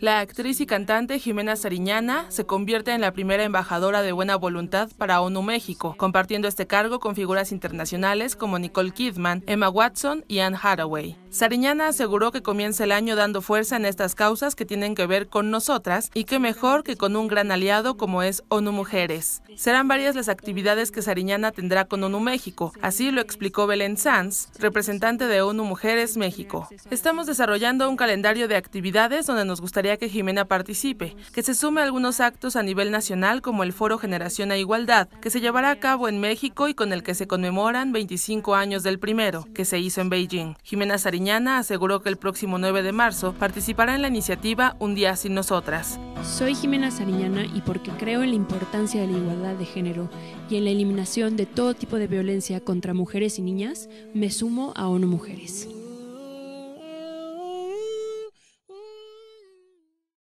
La actriz y cantante Jimena Sariñana se convierte en la primera embajadora de buena voluntad para ONU México, compartiendo este cargo con figuras internacionales como Nicole Kidman, Emma Watson y Anne Hathaway. Sariñana aseguró que comienza el año dando fuerza en estas causas que tienen que ver con nosotras y que mejor que con un gran aliado como es ONU Mujeres. Serán varias las actividades que Sariñana tendrá con ONU México, así lo explicó Belén Sanz, representante de ONU Mujeres México. Estamos desarrollando un calendario de actividades donde nos gustaría que Jimena participe, que se sume a algunos actos a nivel nacional como el Foro Generación a e Igualdad, que se llevará a cabo en México y con el que se conmemoran 25 años del primero, que se hizo en Beijing. Jimena Sariñana aseguró que el próximo 9 de marzo participará en la iniciativa Un Día Sin Nosotras. Soy Jimena Sariñana y porque creo en la importancia de la igualdad de género y en la eliminación de todo tipo de violencia contra mujeres y niñas, me sumo a ONU Mujeres.